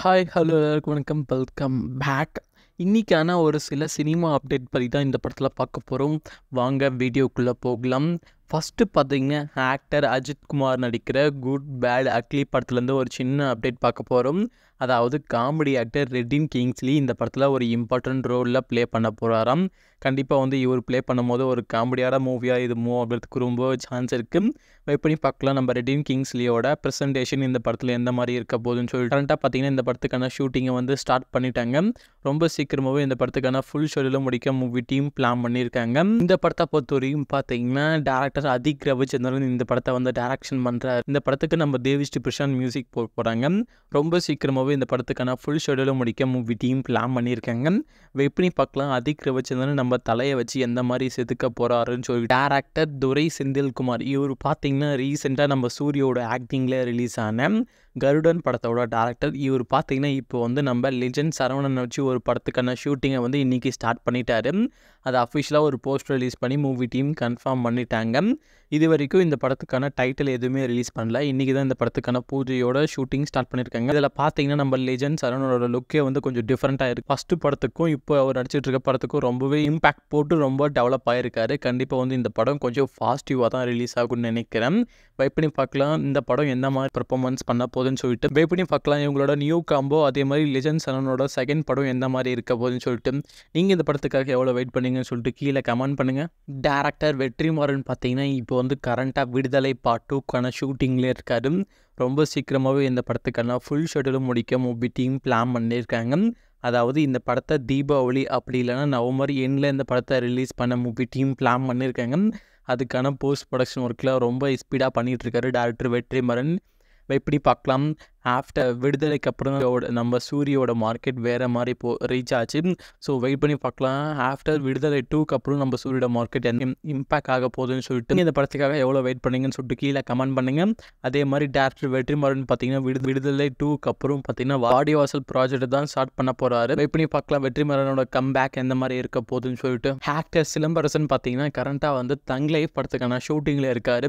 hi hello எல்லாருக்கும் வணக்கம் welcome back இன்றைக்கான ஒரு சில சினிமா அப்டேட் பற்றி தான் இந்த படத்தில் பார்க்க போகிறோம் வாங்க வீடியோக்குள்ளே போகலாம் ஃபஸ்ட்டு பார்த்தீங்கன்னா ஆக்டர் அஜித் குமார் நடிக்கிற குட் பேட் அக்லி படத்துலேருந்து ஒரு சின்ன அப்டேட் பார்க்க போகிறோம் அதாவது காமெடி ஆக்டர் ரெட்டின் கிங்ஸ்லி இந்த படத்தில் ஒரு இம்பார்ட்டண்ட் ரோலில் ப்ளே பண்ண போகிறாராம் கண்டிப்பாக வந்து இவர் ப்ளே பண்ணும்போது ஒரு காமெடியான மூவியாக இது மூவ் ஆகிறதுக்கு ரொம்ப சான்ஸ் இருக்குது வெயிட் பண்ணி பார்க்கலாம் நம்ம ரெடின் கிங்ஸ்லியோட ப்ரெசன்டேஷன் இந்த படத்தில் எந்த மாதிரி இருக்க போதுன்னு சொல்லி கரண்ட்டாக பார்த்தீங்கன்னா இந்த படத்துக்கான ஷூட்டிங்கை வந்து ஸ்டார்ட் பண்ணிட்டாங்க ரொம்ப சீக்கிரமாகவே இந்த படத்துக்கான ஃபுல் ஷெடியூலும் முடிக்க மூவி டீம் பிளான் பண்ணியிருக்காங்க இந்த படத்தை பொறுத்த வரைக்கும் பார்த்தீங்கன்னா டேரக்டர் அதிக் ரவிச்சந்திரன் இந்த படத்தை வந்து டேரக்ஷன் பண்ணுறாரு இந்த படத்துக்கு நம்ம தேவிஸ்ரீ பிரசாந்த் மியூசிக் போக போகிறாங்க ரொம்ப சீக்கிரமாகவே இந்த படத்துக்கான ஃபுல் ஷெடியூலும் முடிக்க மூவி டீம் பிளான் பண்ணியிருக்காங்க வெயிட் பார்க்கலாம் அதிக் ரவிச்சந்திரன் நம்ம நம்ம தலையை வச்சு எந்த மாதிரி செதுக்க போகிறாருன்னு சொல்லி டேரக்டர் துரை செந்தில்குமார் இவர் பார்த்தீங்கன்னா ரீசெண்டாக நம்ம சூரியோட ஆக்டிங்கில் ரிலீஸ் ஆன கருடன் படத்தோட டேரக்டர் இவர் பார்த்திங்கன்னா இப்போ வந்து நம்ம லிஜெண்ட் சரவணன் வச்சு ஒரு படத்துக்கான ஷூட்டிங்கை வந்து இன்றைக்கி ஸ்டார்ட் பண்ணிட்டாரு அதை அஃபிஷியலாக ஒரு போஸ்ட் ரிலீஸ் பண்ணி மூவி டீம் கன்ஃபார்ம் பண்ணிட்டாங்க இது வரைக்கும் இந்த படத்துக்கான டைட்டில் எதுவுமே ரிலீஸ் பண்ணல இன்றைக்கி தான் இந்த படத்துக்கான பூஜையோட ஷூட்டிங் ஸ்டார்ட் பண்ணியிருக்காங்க இதில் பார்த்தீங்கன்னா நம்ம லெஜண்ட் சரவணோட லுக்கே வந்து கொஞ்சம் டிஃப்ரெண்ட்டாக இருக்குது ஃபஸ்ட்டு படத்துக்கும் இப்போ அவர் நடிச்சிட்டு இருக்க படத்துக்கும் ரொம்பவே இம்பாக்ட் போட்டு ரொம்ப டெவலப் ஆகிருக்காரு கண்டிப்பாக வந்து இந்த படம் கொஞ்சம் பாசிட்டிவாக தான் ரிலீஸ் ஆகும்னு நினைக்கிறேன் வைப் பண்ணி பார்க்கலாம் இந்த படம் என்ன மாதிரி பர்ஃபார்மன்ஸ் பண்ண போகுதுன்னு சொல்லிட்டு பண்ணி பார்க்கலாம் இவங்களோட நியூ காம்போ அதே மாதிரி லெஜன் சனனோட செகண்ட் படம் எந்த மாதிரி இருக்க போகுதுன்னு சொல்லிட்டு நீங்கள் இந்த படத்துக்காக எவ்வளோ வெயிட் பண்ணீங்கன்னு சொல்லிட்டு கீழே கமெண்ட் பண்ணுங்கள் டேரக்டர் வெற்றிமாறன் பார்த்தீங்கன்னா இப்போ வந்து கரண்ட்டாக விடுதலை பார்ட் டூக்கான ஷூட்டிங்லேயே இருக்காரு ரொம்ப சீக்கிரமாகவே இந்த படத்துக்கான ஃபுல் ஷெடியூலும் முடிக்க மூவி டீம் பிளான் பண்ணியிருக்காங்க அதாவது இந்த படத்தை தீபாவளி அப்படி இல்லைன்னா நவம்பர் எண்டில் இந்த படத்தை ரிலீஸ் பண்ண மூவி டீம் பிளான் பண்ணியிருக்காங்க அதுக்கான போஸ்ட் ப்ரொடக்ஷன் ஒர்க்கில் ரொம்ப ஸ்பீடாக பண்ணிகிட்ருக்காரு டேரக்டர் வெற்றிமரன் எப்படி பார்க்கலாம் ஆஃப்டர் விடுதலைக்கு அப்புறம் நம்ம சூரியோட மார்க்கெட் வேறு மாதிரி போ ரீச் ஆச்சு ஸோ வெயிட் பண்ணி பார்க்கலாம் ஆஃப்டர் விடுதலை டூக்கு அப்புறம் நம்ம சூரியோட மார்க்கெட் என்ன இம்பாக்ட் ஆக போகுதுன்னு சொல்லிட்டு இந்த படத்துக்காக எவ்வளோ வெயிட் பண்ணீங்கன்னு சொல்லிட்டு கீழே கமெண்ட் பண்ணுங்கள் அதே மாதிரி டேரக்டர் மாறன் பார்த்தீங்கன்னா விடு விடுதலை டூக்கு அப்புறம் பார்த்தீங்கன்னா வாடி வாசல் ப்ராஜெக்ட் தான் ஸ்டார்ட் பண்ண போகிறாரு வெயிட் பண்ணி பார்க்கலாம் வெற்றி கம் கம்பேக் எந்த மாதிரி இருக்க போகுதுன்னு சொல்லிட்டு ஆக்டர் சிலம்பரசன் பார்த்தீங்கன்னா கரண்ட்டாக வந்து தங்களை படத்துக்கான ஷூட்டிங்கில் இருக்காரு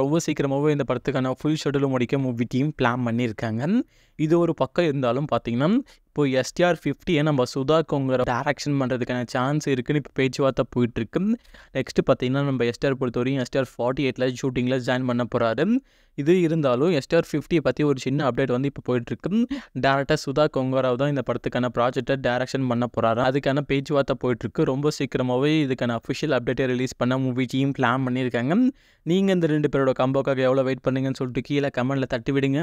ரொம்ப சீக்கிரமாகவே இந்த படத்துக்கான ஃபுல் ஷெடியூல் முடிக்க மூவி டீம் பிளான் பண்ணியிருக்காங்க பண்ணியிருக்காங்க இது ஒரு பக்கம் இருந்தாலும் பார்த்தீங்கன்னா இப்போ எஸ்டிஆர் ஃபிஃப்டியை நம்ம சுதாக்குங்கிற டேரக்ஷன் பண்ணுறதுக்கான சான்ஸ் இருக்குன்னு இப்போ பேச்சுவார்த்தை போயிட்டுருக்கு நெக்ஸ்ட்டு பார்த்தீங்கன்னா நம்ம எஸ்டிஆர் பொறுத்தவரையும் எஸ்டிஆர் ஃபார்ட்டி எயிட்டில் ஷூட்டிங்கில் ஜாயின் பண்ண போகிறாரு இது இருந்தாலும் எஸ்டிஆர் ஃபிஃப்டியை பற்றி ஒரு சின்ன அப்டேட் வந்து இப்போ போயிட்டுருக்கு டேரெக்டாக சுதா கொங்கராவ் தான் இந்த படத்துக்கான ப்ராஜெக்டை டேரக்ஷன் பண்ண போகிறாரு அதுக்கான பேச்சுவார்த்தை போயிட்டுருக்கு ரொம்ப சீக்கிரமாகவே இதுக்கான அஃபிஷியல் அப்டேட்டை ரிலீஸ் பண்ண மூவி டீம் பிளான் பண்ணியிருக்காங்க நீங்கள் இந்த ரெண்டு பேரோட கம்போக்காக எவ்வளோ வெயிட் பண்ணுங்கன்னு சொல்லிட்டு கீழே கமெண்டில் தட்டி விடுங்க